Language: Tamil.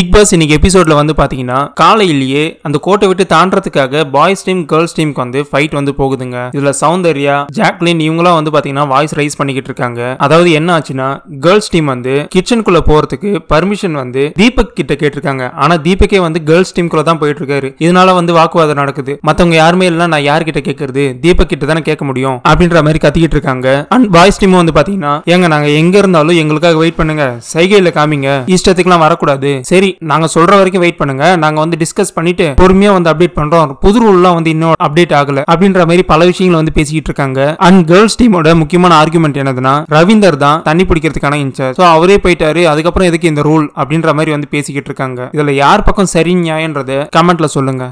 பிக் பாஸ் இன்னைக்கு எபிசோட்ல வந்து பாத்தீங்கன்னா காலையிலேயே அந்த கோட்டை விட்டு தாண்டறதுக்காக பாய்ஸ் டீம் கேர்ள்ஸ் டீமுக்கு வந்து ஃபைட் வந்து போகுதுங்க இதுல சௌந்தர்யா ஜாக்லின் இவங்களாம் வந்து பாத்தீங்கன்னா வாய்ஸ் ரைஸ் பண்ணிக்கிட்டு இருக்காங்க அதாவது என்ன ஆச்சுன்னா கேர்ள்ஸ் டீம் வந்து கிச்சனுக்குள்ள போறதுக்கு பர்மிஷன் வந்து தீபக் கிட்ட கேட்டிருக்காங்க ஆனா தீபக்கே வந்து கேர்ள்ஸ் டீமுக்குள்ள தான் போயிட்டு இருக்காரு இதனால வந்து வாக்குவாதம் நடக்குது மத்தவங்க யாருமே இல்ல நான் யார்கிட்ட கேட்கறது தீபக் கிட்ட தானே கேட்க முடியும் அப்படின்ற மாதிரி கத்திக்கிட்டு இருக்காங்க அண்ட் பாய்ஸ் டீமும் வந்து பாத்தீங்கன்னா ஏங்க நாங்க எங்க இருந்தாலும் எங்களுக்காக வெயிட் பண்ணுங்க சைகையில காமிங்க இஷ்டத்துக்குலாம் வரக்கூடாது சரி நாங்க சொல்ற வரைக்கும் வெயிட் பண்ணுங்க நாங்கள் வந்து டிஸ்கஸ் பண்ணிட்டு பொறுமையாக வந்து அப்டேட் பண்றோம் புது எல்லாம் வந்து இன்னும் அப்டேட் ஆகலை அப்படின்ற மாதிரி பல விஷயங்கள் வந்து பேசிக்கிட்டு இருக்காங்க அண்ட் கேர்ள்ஸ் டீமோட முக்கியமான ஆர்குமெண்ட் என்னதுன்னா ரவீந்தர் தான் தண்ணி பிடிக்கிறதுக்கான இன்சார்ஜ் ஸோ அவரே போயிட்டாரு அதுக்கப்புறம் எதுக்கு இந்த ரூல் அப்படின்ற மாதிரி வந்து பேசிக்கிட்டு இருக்காங்க இதில் யார் பக்கம் சரி நியாயன்றது கமெண்ட்ல சொல்லுங்க